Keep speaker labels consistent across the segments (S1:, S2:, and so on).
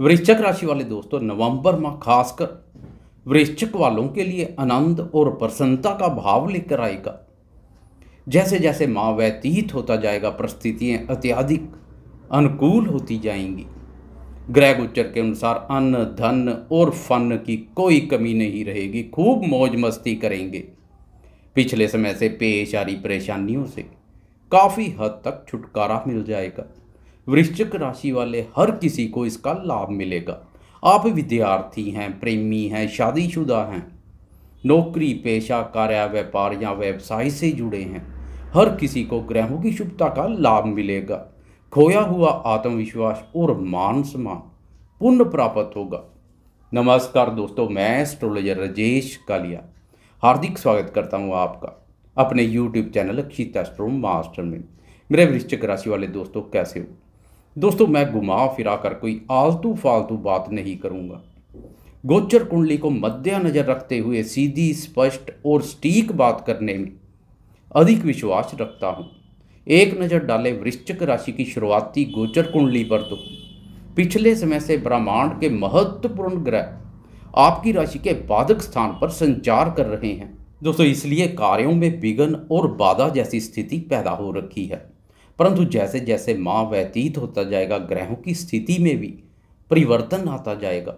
S1: वृश्चक राशि वाले दोस्तों नवंबर माह खासकर वृश्चिक वालों के लिए आनंद और प्रसन्नता का भाव लेकर आएगा जैसे जैसे माह व्यतीत होता जाएगा परिस्थितियाँ अत्याधिक अनुकूल होती जाएंगी ग्रह गोचर के अनुसार अन्न धन और फन की कोई कमी नहीं रहेगी खूब मौज मस्ती करेंगे पिछले समय से पेश आ रही परेशानियों से काफ़ी हद तक छुटकारा मिल जाएगा वृश्चिक राशि वाले हर किसी को इसका लाभ मिलेगा आप विद्यार्थी हैं प्रेमी हैं शादीशुदा हैं नौकरी पेशा कार्य व्यापार या व्यवसाय से जुड़े हैं हर किसी को ग्रहों की शुभता का लाभ मिलेगा खोया हुआ आत्मविश्वास और मान सम्मान पुण्य प्राप्त होगा नमस्कार दोस्तों मैं एस्ट्रोलॉजर राजेश कालिया हार्दिक स्वागत करता हूँ आपका अपने YouTube channel Akshit astro master में मेरे वृश्चिक राशि वाले दोस्तों कैसे हो दोस्तों मैं घुमा फिरा कर कोई आलतू फालतू बात नहीं करूँगा गोचर कुंडली को मद्देनजर रखते हुए सीधी स्पष्ट और स्टीक बात करने में अधिक विश्वास रखता हूँ एक नज़र डाले वृश्चिक राशि की शुरुआती गोचर कुंडली पर तो पिछले समय से ब्रह्मांड के महत्वपूर्ण ग्रह आपकी राशि के बाधक स्थान पर संचार कर रहे हैं दोस्तों इसलिए कार्यों में विघन और बाधा जैसी स्थिति पैदा हो रखी है परंतु जैसे जैसे माह व्यतीत होता जाएगा ग्रहों की स्थिति में भी परिवर्तन आता जाएगा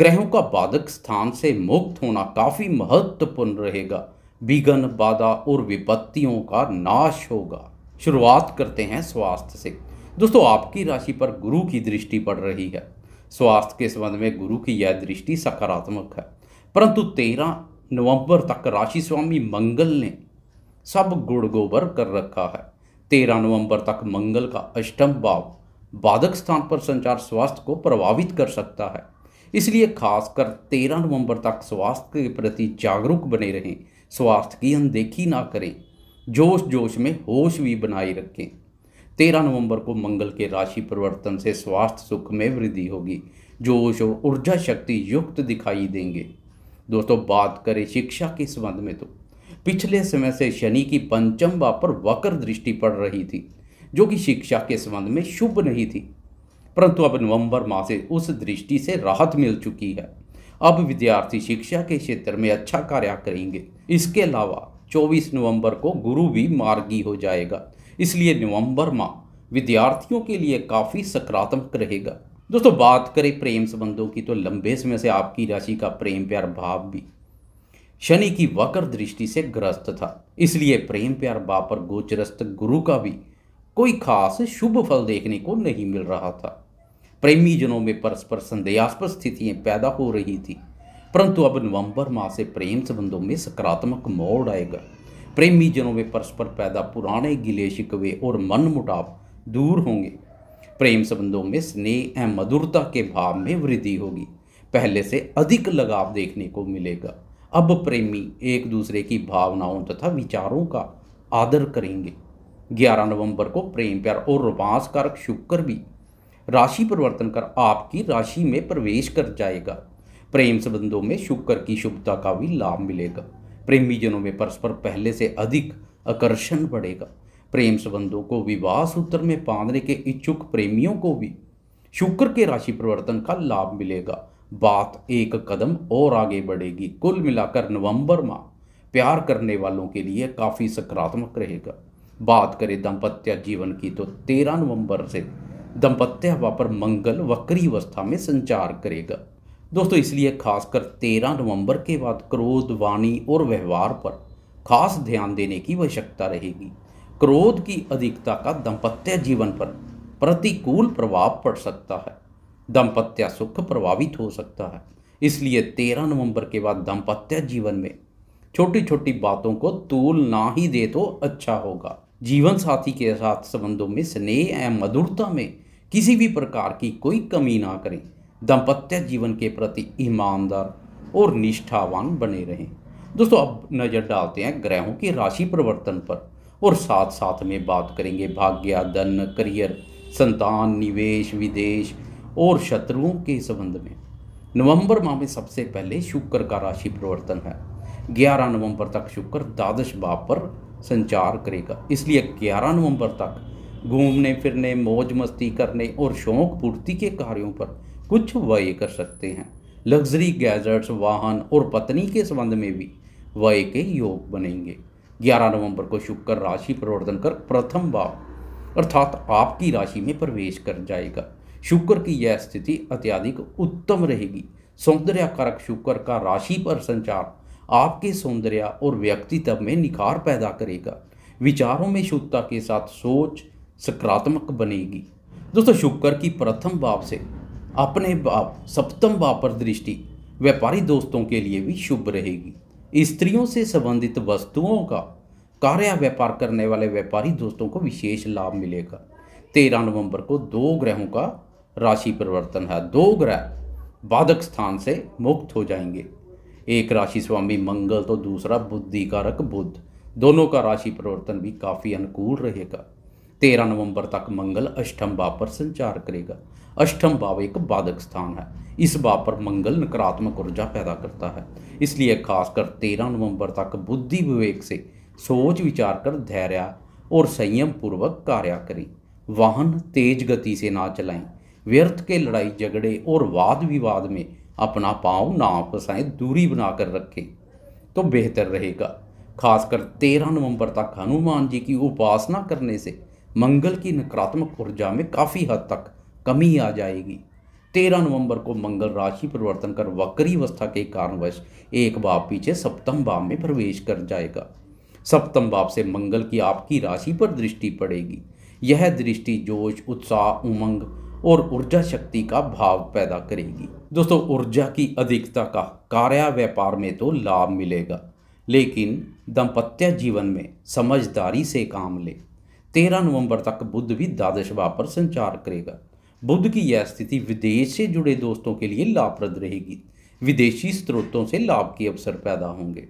S1: ग्रहों का बाधक स्थान से मुक्त होना काफ़ी महत्वपूर्ण रहेगा विघन बाधा और विपत्तियों का नाश होगा शुरुआत करते हैं स्वास्थ्य से दोस्तों आपकी राशि पर गुरु की दृष्टि पड़ रही है स्वास्थ्य के संबंध में गुरु की यह दृष्टि सकारात्मक है परंतु तेरह नवंबर तक राशि स्वामी मंगल ने सब गुड़ गोबर कर रखा है तेरह नवंबर तक मंगल का अष्टम भाव बाधक स्थान पर संचार स्वास्थ्य को प्रभावित कर सकता है इसलिए खासकर तेरह नवंबर तक स्वास्थ्य के प्रति जागरूक बने रहें स्वास्थ्य की अनदेखी ना करें जोश जोश में होश भी बनाए रखें तेरह नवंबर को मंगल के राशि परिवर्तन से स्वास्थ्य सुख में वृद्धि होगी जोश और ऊर्जा शक्ति युक्त दिखाई देंगे दोस्तों बात करें शिक्षा के संबंध में तो पिछले समय से शनि की पंचम भाव पर वक्र दृष्टि पड़ रही थी जो कि शिक्षा के संबंध में शुभ नहीं थी परंतु अब नवंबर माह से उस दृष्टि से राहत मिल चुकी है अब विद्यार्थी शिक्षा के क्षेत्र में अच्छा कार्य करेंगे इसके अलावा 24 नवंबर को गुरु भी मार्गी हो जाएगा इसलिए नवंबर माह विद्यार्थियों के लिए काफ़ी सकारात्मक रहेगा दोस्तों बात करें प्रेम संबंधों की तो लंबे समय से आपकी राशि का प्रेम प्यार भाव भी शनि की वक्र दृष्टि से ग्रस्त था इसलिए प्रेम प्यार बापर गोचरस्त गुरु का भी कोई खास शुभ फल देखने को नहीं मिल रहा था प्रेमी जनों में परस्पर संदेहास्पद स्थितियां पैदा हो रही थी परंतु अब नवंबर माह से प्रेम संबंधों में सकारात्मक मोड़ आएगा प्रेमी जनों में परस्पर पैदा पुराने गिले शिकवे और मन मुटाव दूर होंगे प्रेम संबंधों में स्नेह एवं मधुरता के भाव में वृद्धि होगी पहले से अधिक लगाव देखने को मिलेगा अब प्रेमी एक दूसरे की भावनाओं तथा विचारों का आदर करेंगे 11 नवंबर को प्रेम प्यार और रोमांस कारक शुक्र भी राशि परिवर्तन कर आपकी राशि में प्रवेश कर जाएगा प्रेम संबंधों में शुक्र की शुभता का भी लाभ मिलेगा प्रेमीजनों में परस्पर पहले से अधिक आकर्षण बढ़ेगा प्रेम संबंधों को विवाह सूत्र में बांधने के इच्छुक प्रेमियों को भी शुक्र के राशि परिवर्तन का लाभ मिलेगा बात एक कदम और आगे बढ़ेगी कुल मिलाकर नवंबर माह प्यार करने वालों के लिए काफ़ी सकारात्मक रहेगा बात करें दंपत्य जीवन की तो 13 नवंबर से दंपत्य पर मंगल वक्री अवस्था में संचार करेगा दोस्तों इसलिए खासकर 13 नवंबर के बाद क्रोध वाणी और व्यवहार पर खास ध्यान देने की आवश्यकता रहेगी क्रोध की अधिकता का दाम्पत्य जीवन पर प्रतिकूल प्रभाव पड़ सकता है दाम्पत्य सुख प्रभावित हो सकता है इसलिए तेरह नवंबर के बाद दाम्पत्य जीवन में छोटी छोटी बातों को तूल ना ही दे तो अच्छा होगा जीवन साथी के साथ संबंधों में स्नेह एवं मधुरता में किसी भी प्रकार की कोई कमी ना करें दाम्पत्य जीवन के प्रति ईमानदार और निष्ठावान बने रहें दोस्तों अब नज़र डालते हैं ग्रहों की राशि परिवर्तन पर और साथ साथ में बात करेंगे भाग्य धन करियर संतान निवेश विदेश और शत्रुओं के संबंध में नवंबर माह में सबसे पहले शुक्र का राशि परिवर्तन है 11 नवंबर तक शुक्र द्वादश भाव पर संचार करेगा इसलिए 11 नवंबर तक घूमने फिरने मौज मस्ती करने और शौक पूर्ति के कार्यों पर कुछ व्यय कर सकते हैं लग्जरी गैजेट्स वाहन और पत्नी के संबंध में भी व्यय के योग बनेंगे 11 नवंबर को शुक्र राशि परिवर्तन कर प्रथम भाव अर्थात आपकी राशि में प्रवेश कर जाएगा शुक्र की यह स्थिति अत्याधिक उत्तम रहेगी सौंदर्य कारक शुक्र का राशि पर संचार आपके सौंदर्य और व्यक्तित्व में निखार पैदा करेगा विचारों में शुद्धता के साथ सोच सकारात्मक बनेगी दोस्तों शुक्र की प्रथम भाव से अपने भाव सप्तम भाव पर दृष्टि व्यापारी दोस्तों के लिए भी शुभ रहेगी स्त्रियों से संबंधित वस्तुओं का कार्य व्यापार करने वाले व्यापारी दोस्तों को विशेष लाभ मिलेगा तेरह नवंबर को दो ग्रहों का राशि परिवर्तन है दो ग्रह बाधक स्थान से मुक्त हो जाएंगे एक राशि स्वामी मंगल तो दूसरा बुद्धि कारक बुद्ध दोनों का राशि परिवर्तन भी काफ़ी अनुकूल रहेगा तेरह नवंबर तक मंगल अष्टम भाव पर संचार करेगा अष्टम भाव एक बाधक स्थान है इस भाव पर मंगल नकारात्मक ऊर्जा पैदा करता है इसलिए खासकर तेरह नवंबर तक बुद्धि विवेक से सोच विचार कर धैर्य और संयम पूर्वक कार्य करें वाहन तेज गति से ना चलाएं व्यर्थ के लड़ाई झगड़े और वाद विवाद में अपना पाँव ना फंसाएं दूरी बनाकर रखें तो बेहतर रहेगा खासकर तेरह नवंबर तक हनुमान जी की उपासना करने से मंगल की नकारात्मक ऊर्जा में काफ़ी हद तक कमी आ जाएगी तेरह नवंबर को मंगल राशि परिवर्तन कर वक्री अवस्था के कारणवश एक भाव पीछे सप्तम भाव में प्रवेश कर जाएगा सप्तम भाव से मंगल की आपकी राशि पर दृष्टि पड़ेगी यह दृष्टि जोश उत्साह उमंग और ऊर्जा शक्ति का भाव पैदा करेगी दोस्तों ऊर्जा की अधिकता का कार्य व्यापार में तो लाभ मिलेगा लेकिन दंपत्य जीवन में समझदारी से काम ले तेरह नवंबर तक बुद्ध भी द्वादश भाव पर संचार करेगा बुद्ध की यह स्थिति विदेश से जुड़े दोस्तों के लिए लाभप्रद रहेगी विदेशी स्रोतों से लाभ के अवसर पैदा होंगे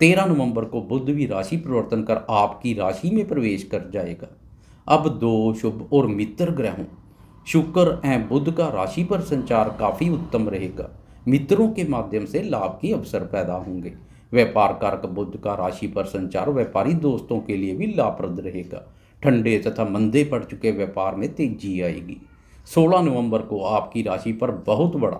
S1: तेरह नवंबर को बुद्ध भी राशि परिवर्तन कर आपकी राशि में प्रवेश कर जाएगा अब दो शुभ और मित्र ग्रहों शुक्र एवं बुध का राशि पर संचार काफ़ी उत्तम रहेगा मित्रों के माध्यम से लाभ के अवसर पैदा होंगे व्यापार कारक बुद्ध का राशि पर संचार व्यापारी दोस्तों के लिए भी लाभप्रद रहेगा ठंडे तथा मंदे पड़ चुके व्यापार में तेजी आएगी 16 नवंबर को आपकी राशि पर बहुत बड़ा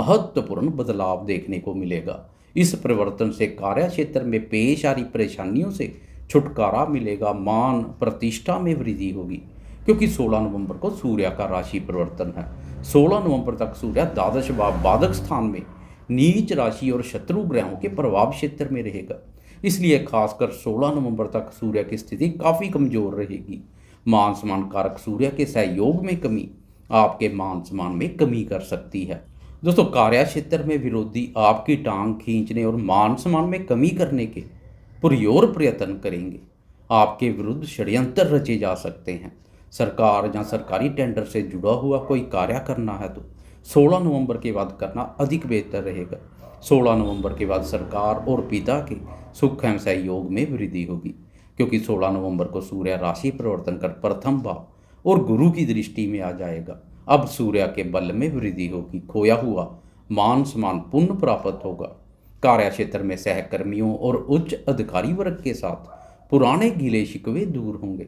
S1: महत्वपूर्ण बदलाव देखने को मिलेगा इस परिवर्तन से कार्य क्षेत्र में पेश आ रही परेशानियों से छुटकारा मिलेगा मान प्रतिष्ठा में वृद्धि होगी क्योंकि 16 नवंबर को सूर्य का राशि परिवर्तन है 16 नवंबर तक सूर्य द्वादश भाव बाधक स्थान में नीच राशि और शत्रु ग्रहों के प्रभाव क्षेत्र में रहेगा इसलिए खासकर 16 नवंबर तक सूर्य की स्थिति काफ़ी कमजोर रहेगी मान सम्मान कारक सूर्य के सहयोग में कमी आपके मान सम्मान में कमी कर सकती है दोस्तों कार्य क्षेत्र में विरोधी आपकी टांग खींचने और मान सम्मान में कमी करने के पुरयोर प्रयत्न करेंगे आपके विरुद्ध षड्यंत्र रचे जा सकते हैं सरकार या सरकारी टेंडर से जुड़ा हुआ कोई कार्य करना है तो 16 नवंबर के बाद करना अधिक बेहतर रहेगा 16 नवंबर के बाद सरकार और पिता के सुख एवं सहयोग में वृद्धि होगी क्योंकि 16 नवंबर को सूर्य राशि परिवर्तन कर प्रथम भाव और गुरु की दृष्टि में आ जाएगा अब सूर्य के बल में वृद्धि होगी खोया हुआ मान सम्मान पुण्य प्राप्त होगा कार्य क्षेत्र में सहकर्मियों और उच्च अधिकारी वर्ग के साथ पुराने गीले शिकवे दूर होंगे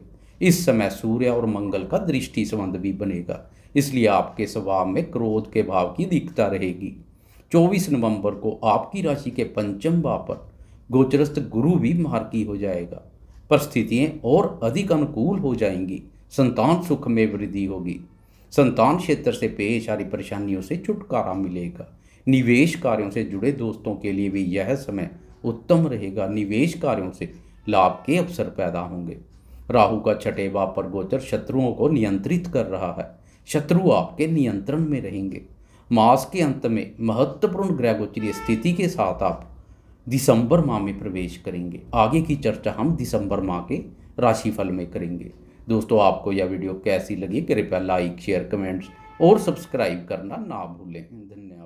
S1: इस समय सूर्य और मंगल का दृष्टि संबंध भी बनेगा इसलिए आपके स्वभाव में क्रोध के भाव की दिखता रहेगी 24 नवंबर को आपकी राशि के पंचम भाव पर गोचरस्थ गुरु भी मार्की हो जाएगा परिस्थितियाँ और अधिक अनुकूल हो जाएंगी संतान सुख में वृद्धि होगी संतान क्षेत्र से पेश आ रही परेशानियों से छुटकारा मिलेगा निवेश कार्यों से जुड़े दोस्तों के लिए भी यह समय उत्तम रहेगा निवेश कार्यों से लाभ के अवसर पैदा होंगे राहु का छठे भाव पर गोचर शत्रुओं को नियंत्रित कर रहा है शत्रु आपके नियंत्रण में रहेंगे मास के अंत में महत्वपूर्ण ग्रह गोचरीय स्थिति के साथ आप दिसंबर माह में प्रवेश करेंगे आगे की चर्चा हम दिसंबर माह के राशिफल में करेंगे दोस्तों आपको यह वीडियो कैसी लगी कृपया लाइक शेयर कमेंट्स और सब्सक्राइब करना ना भूलें धन्यवाद